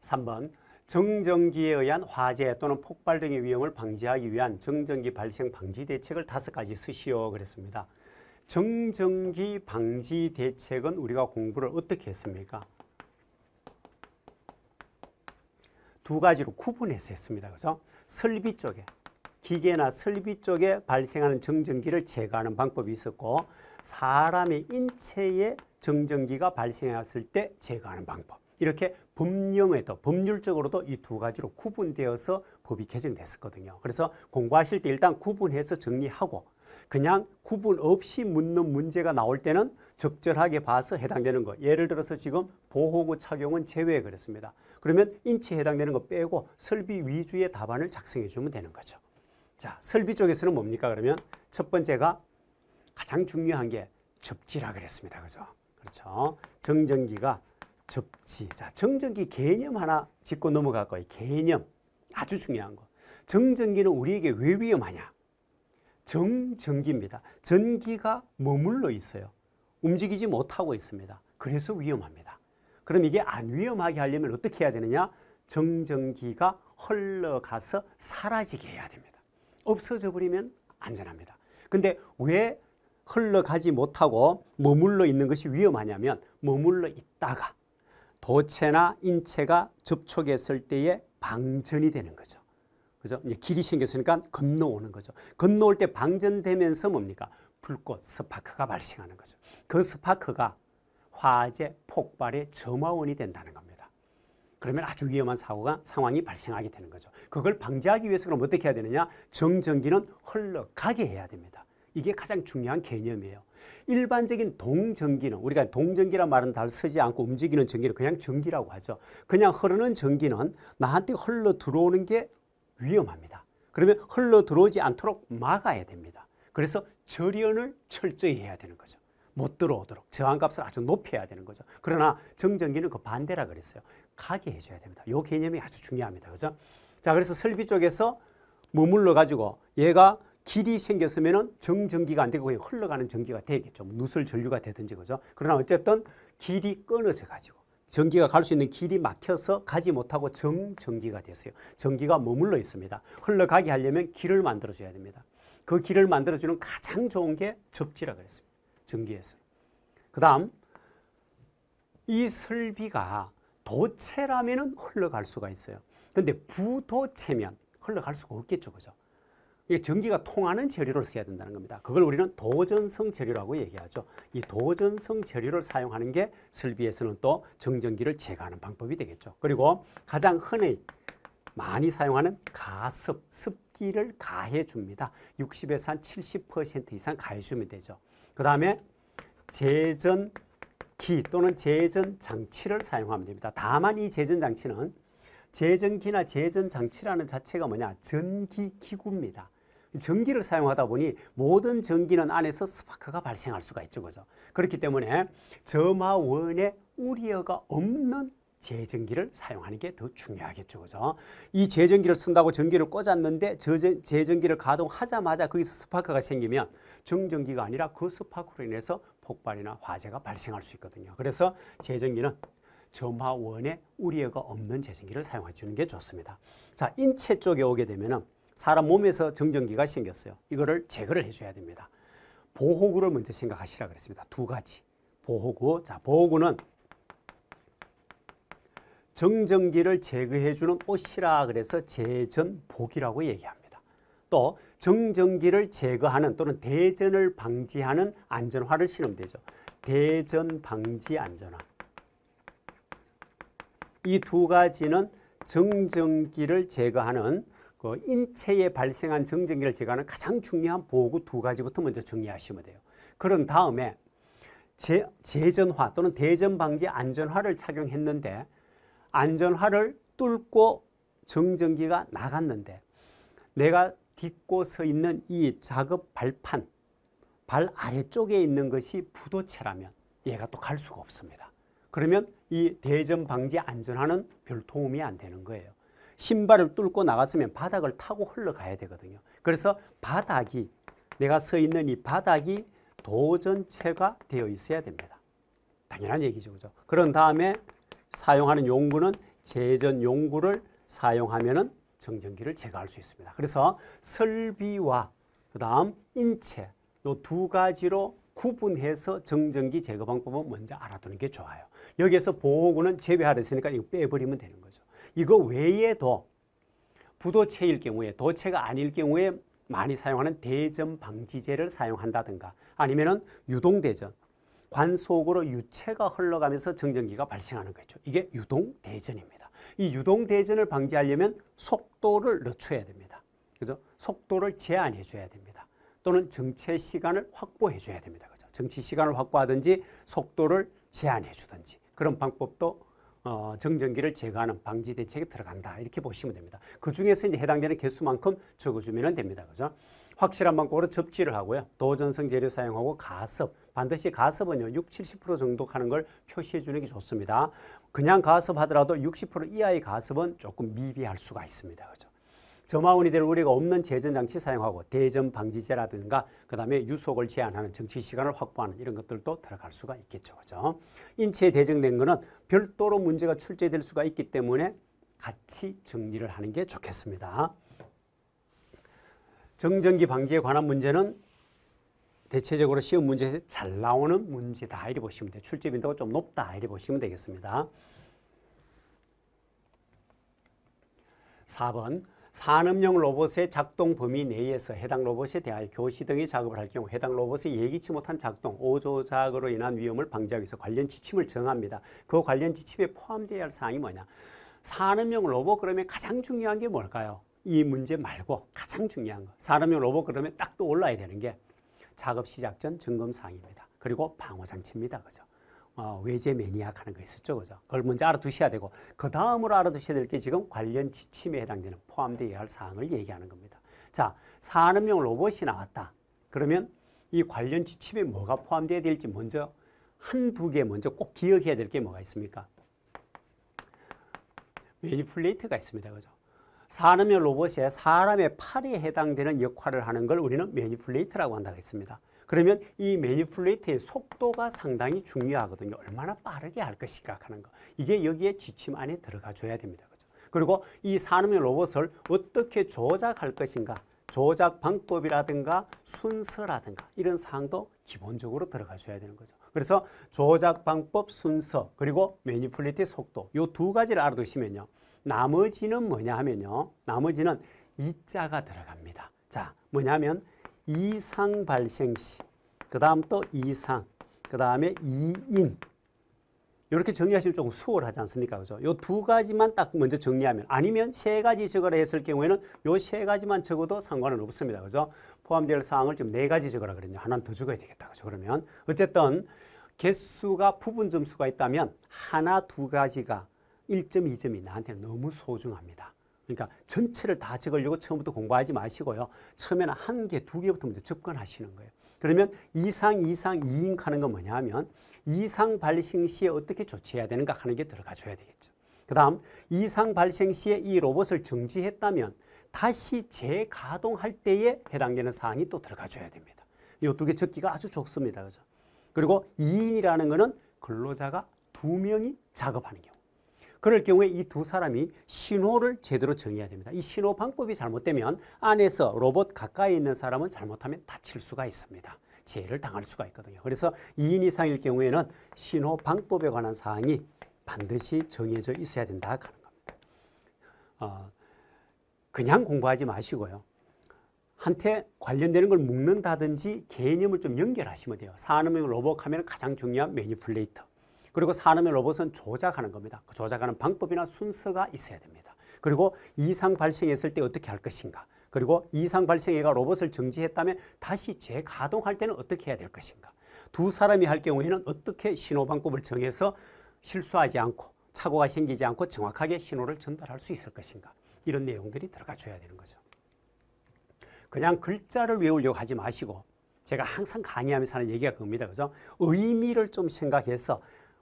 3번 정전기에 의한 화재 또는 폭발 등의 위험을 방지하기 위한 정전기 발생 방지 대책을 다섯 가지 쓰시오 그랬습니다. 정전기 방지 대책은 우리가 공부를 어떻게 했습니까? 두 가지로 구분해서 했습니다. 그래서 설비 쪽에 기계나 설비 쪽에 발생하는 정전기를 제거하는 방법이 있었고 사람의 인체에 정전기가 발생했을 때 제거하는 방법. 이렇게 법령에도 법률적으로도 이 두 가지로 구분되어서 법이 개정됐었거든요. 그래서 공부하실 때 일단 구분해서 정리하고 그냥 구분 없이 묻는 문제가 나올 때는 적절하게 봐서 해당되는 거 예를 들어서 지금 보호구 착용은 제외 그랬습니다. 그러면 인체 에 해당되는 거 빼고 설비 위주의 답안을 작성해 주면 되는 거죠. 자, 설비 쪽에서는 뭡니까 그러면 첫 번째가 가장 중요한 게 접지라 그랬습니다. 그죠? 그렇죠. 정전기가 접지. 자, 정전기 개념 하나 짚고 넘어갈 거예요. 개념. 아주 중요한 거. 정전기는 우리에게 왜 위험하냐? 정전기입니다. 전기가 머물러 있어요. 움직이지 못하고 있습니다. 그래서 위험합니다. 그럼 이게 안 위험하게 하려면 어떻게 해야 되느냐? 정전기가 흘러가서 사라지게 해야 됩니다. 없어져 버리면 안전합니다. 근데 왜 흘러가지 못하고 머물러 있는 것이 위험하냐면 머물러 있다가 도체나 인체가 접촉했을 때에 방전이 되는 거죠. 그죠? 이제 길이 생겼으니까 건너오는 거죠. 건너올 때 방전되면서 뭡니까? 불꽃 스파크가 발생하는 거죠. 그 스파크가 화재 폭발의 점화원이 된다는 겁니다. 그러면 아주 위험한 사고가 상황이 발생하게 되는 거죠. 그걸 방지하기 위해서 그럼 어떻게 해야 되느냐? 정전기는 흘러가게 해야 됩니다. 이게 가장 중요한 개념이에요. 일반적인 동전기는 우리가 동전기란 말은 다 쓰지 않고 움직이는 전기를 그냥 전기라고 하죠. 그냥 흐르는 전기는 나한테 흘러 들어오는 게 위험합니다. 그러면 흘러 들어오지 않도록 막아야 됩니다. 그래서 절연을 철저히 해야 되는 거죠. 못 들어오도록 저항값을 아주 높여야 되는 거죠. 그러나 정전기는 그 반대라 그랬어요. 가게 해줘야 됩니다. 요 개념이 아주 중요합니다. 그죠? 자, 그래서 설비 쪽에서 머물러 가지고 얘가 길이 생겼으면 정전기가 안 되고 그냥 흘러가는 전기가 되겠죠. 뭐 누설 전류가 되든지 그죠. 그러나 어쨌든 길이 끊어져 가지고 전기가 갈 수 있는 길이 막혀서 가지 못하고 정전기가 됐어요. 전기가 머물러 있습니다. 흘러가게 하려면 길을 만들어줘야 됩니다. 그 길을 만들어주는 가장 좋은 게 접지라 그랬습니다. 전기에서. 그 다음 이 설비가 도체라면 흘러갈 수가 있어요. 근데 부도체면 흘러갈 수가 없겠죠. 그죠? 전기가 통하는 재료를 써야 된다는 겁니다. 그걸 우리는 도전성 재료라고 얘기하죠. 이 도전성 재료를 사용하는 게 설비에서는 또 정전기를 제거하는 방법이 되겠죠. 그리고 가장 흔히 많이 사용하는 가습, 습기를 가해 줍니다. 60에서 한 70% 이상 가해 주면 되죠. 그 다음에 재전기 또는 재전장치를 사용하면 됩니다. 다만 이재전장치는재전기나재전장치라는 자체가 뭐냐 전기기구입니다. 전기를 사용하다 보니 모든 전기는 안에서 스파크가 발생할 수가 있죠. 그죠? 그렇기 때문에 점화원의 우려가 없는 제전기를 사용하는 게 더 중요하겠죠. 그죠? 이 제전기를 쓴다고 전기를 꽂았는데 저전, 제전기를 가동하자마자 거기서 스파크가 생기면 정전기가 아니라 그 스파크로 인해서 폭발이나 화재가 발생할 수 있거든요. 그래서 제전기는 점화원에 우려가 없는 제전기를 사용해 주는 게 좋습니다. 자, 인체 쪽에 오게 되면은 사람 몸에서 정전기가 생겼어요. 이거를 제거를 해줘야 됩니다. 보호구를 먼저 생각하시라 그랬습니다. 두 가지. 보호구. 자, 보호구는 정전기를 제거해주는 옷이라 그래서 제전복이라고 얘기합니다. 또 정전기를 제거하는 또는 대전을 방지하는 안전화를 신으면 되죠. 대전 방지 안전화. 이 두 가지는 정전기를 제거하는 그 인체에 발생한 정전기를 제거하는 가장 중요한 보호구 두 가지부터 먼저 정리하시면 돼요. 그런 다음에 재, 재전화 또는 대전방지 안전화를 착용했는데 안전화를 뚫고 정전기가 나갔는데 내가 딛고 서 있는 이 작업 발판 발 아래쪽에 있는 것이 부도체라면 얘가 또 갈 수가 없습니다. 그러면 이 대전 방지 안전화는 별 도움이 안 되는 거예요. 신발을 뚫고 나갔으면 바닥을 타고 흘러가야 되거든요. 그래서 바닥이 내가 서 있는 이 바닥이 도전체가 되어 있어야 됩니다. 당연한 얘기죠. 그죠? 그런 다음에 사용하는 용구는 제전 용구를 사용하면 은 정전기를 제거할 수 있습니다. 그래서 설비와 그 다음 인체 이 두 가지로 구분해서 정전기 제거 방법은 먼저 알아두는 게 좋아요. 여기에서 보호구는 제외하랬으니까 이거 빼버리면 되는 거죠. 이거 외에도 부도체일 경우에 도체가 아닐 경우에 많이 사용하는 대전 방지제를 사용한다든가 아니면은 유동대전 관 속으로 유체가 흘러가면서 정전기가 발생하는 거죠. 이게 유동대전입니다. 이 유동대전을 방지하려면 속도를 늦춰야 됩니다. 그죠? 속도를 제한해 줘야 됩니다. 또는 정체 시간을 확보해 줘야 됩니다. 그죠? 정체 시간을 확보하든지 속도를 제한해 주든지 그런 방법도 어, 정전기를 제거하는 방지 대책에 들어간다 이렇게 보시면 됩니다. 그 중에서 이제 해당되는 개수만큼 적어주면 됩니다. 그죠? 확실한 방법으로 접지를 하고요. 도전성 재료 사용하고 가습 반드시 가습은요 6, 70% 정도 하는 걸 표시해 주는 게 좋습니다. 그냥 가습하더라도 60% 이하의 가습은 조금 미비할 수가 있습니다. 그죠? 점화원이 될 우려가 없는 재전장치 사용하고 대전 방지제라든가 그다음에 유속을 제한하는 정치 시간을 확보하는 이런 것들도 들어갈 수가 있겠죠. 그죠? 인체에 대정된 거는 별도로 문제가 출제될 수가 있기 때문에 같이 정리를 하는 게 좋겠습니다. 정전기 방지에 관한 문제는 대체적으로 시험 문제에서 잘 나오는 문제다 이렇게 보시면 돼요. 출제 빈도가 좀 높다 이렇게 보시면 되겠습니다. 4번 산업용 로봇의 작동 범위 내에서 해당 로봇에 대하여 교시 등의 작업을 할 경우 해당 로봇의 예기치 못한 작동, 오조작으로 인한 위험을 방지하기 위해서 관련 지침을 정합니다. 그 관련 지침에 포함되어야 할 사항이 뭐냐. 산업용 로봇 그러면 가장 중요한 게 뭘까요? 이 문제 말고 가장 중요한 거. 산업용 로봇 그러면 딱 떠올라야 되는 게 작업 시작 전 점검 사항입니다. 그리고 방어 장치입니다. 그죠? 어, 외제 매니악 하는 거 있었죠. 그죠? 그걸 먼저 알아두셔야 되고, 그 다음으로 알아두셔야 될 게 지금 관련 지침에 해당되는 포함되어야 할 사항을 얘기하는 겁니다. 자, 산업용 로봇이 나왔다. 그러면 이 관련 지침에 뭐가 포함되어야 될지 먼저 한두 개 먼저 꼭 기억해야 될 게 뭐가 있습니까? 매니플레이트가 있습니다. 그죠? 산업용 로봇에 사람의 팔에 해당되는 역할을 하는 걸 우리는 매니플레이트라고 한다고 했습니다. 그러면 이 매니플레이트의 속도가 상당히 중요하거든요. 얼마나 빠르게 할 것인가 하는 거. 이게 여기에 지침 안에 들어가 줘야 됩니다. 그죠? 그리고 이사람의 로봇을 어떻게 조작할 것인가. 조작 방법이라든가 순서라든가 이런 사항도 기본적으로 들어가줘야 되는 거죠. 그래서 조작 방법, 순서, 그리고 매니플레이트의 속도 이 두 가지를 알아두시면요. 나머지는 뭐냐 하면요. 나머지는 이자가 들어갑니다. 자, 뭐냐면 이상 발생 시, 그 다음 또 이상, 그 다음에 이인. 이렇게 정리하시면 조금 수월하지 않습니까? 그죠? 요 두 가지만 딱 먼저 정리하면 아니면 세 가지 적으라 했을 경우에는 요 세 가지만 적어도 상관은 없습니다. 그죠? 포함될 사항을 지네 가지 적으라 그랬냐. 하나는 더 적어야 되겠다. 그죠? 그러면 어쨌든 개수가 부분 점수가 있다면 하나 두 가지가 1점, 2점이 나한테는 너무 소중합니다. 그러니까 전체를 다 적으려고 처음부터 공부하지 마시고요. 처음에는 한 개, 두 개부터 먼저 접근하시는 거예요. 그러면 이상, 이상, 이인하는 건 뭐냐면 이상 발생 시에 어떻게 조치해야 되는가 하는 게 들어가줘야 되겠죠. 그 다음 이상 발생 시에 이 로봇을 정지했다면 다시 재가동할 때에 해당되는 사항이 또 들어가줘야 됩니다. 이 두 개 적기가 아주 좋습니다. 그죠? 그리고 이인이라는 거는 근로자가 두 명이 작업하는 경우. 그럴 경우에 이 두 사람이 신호를 제대로 정해야 됩니다. 이 신호 방법이 잘못되면 안에서 로봇 가까이 있는 사람은 잘못하면 다칠 수가 있습니다. 재해를 당할 수가 있거든요. 그래서 2인 이상일 경우에는 신호 방법에 관한 사항이 반드시 정해져 있어야 된다 하는 겁니다. 어, 그냥 공부하지 마시고요. 한테 관련되는 걸 묶는다든지 개념을 좀 연결하시면 돼요. 산업용 로봇 하면 가장 중요한 매니플레이터. 그리고 산업의 로봇은 조작하는 겁니다. 그 조작하는 방법이나 순서가 있어야 됩니다. 그리고 이상 발생했을 때 어떻게 할 것인가. 그리고 이상 발생해가 로봇을 정지했다면 다시 재가동할 때는 어떻게 해야 될 것인가. 두 사람이 할 경우에는 어떻게 신호방법을 정해서 실수하지 않고 착오가 생기지 않고 정확하게 신호를 전달할 수 있을 것인가. 이런 내용들이 들어가 줘야 되는 거죠. 그냥 글자를 외우려고 하지 마시고 제가 항상 강의하면서 하는 얘기가 그겁니다. 그죠? 의미를 좀 생각해서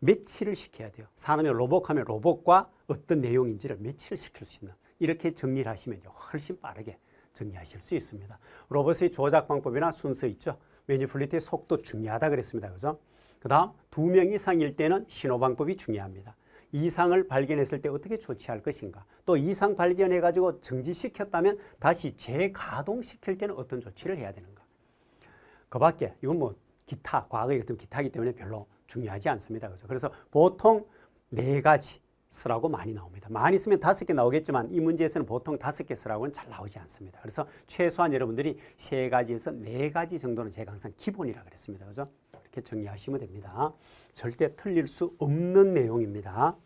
매치를 시켜야 돼요. 사람의 로봇하면 로봇과 어떤 내용인지를 매치를 시킬 수 있는 이렇게 정리를 하시면 훨씬 빠르게 정리하실 수 있습니다. 로봇의 조작 방법이나 순서 있죠. 매니플리티의 속도 중요하다 그랬습니다. 그죠? 그 다음 두 명 이상일 때는 신호 방법이 중요합니다. 이상을 발견했을 때 어떻게 조치할 것인가 또 이상 발견해가지고 정지시켰다면 다시 재가동시킬 때는 어떤 조치를 해야 되는가 그 밖에 이건 뭐 기타, 과거의 어떤 기타이기 때문에 별로 중요하지 않습니다. 그죠? 그래서 보통 네 가지 쓰라고 많이 나옵니다. 많이 쓰면 다섯 개 나오겠지만 이 문제에서는 보통 다섯 개 쓰라고는 잘 나오지 않습니다. 그래서 최소한 여러분들이 세 가지에서 네 가지 정도는 제가 항상 기본이라 고 그랬습니다. 그죠? 이렇게 정리하시면 됩니다. 절대 틀릴 수 없는 내용입니다.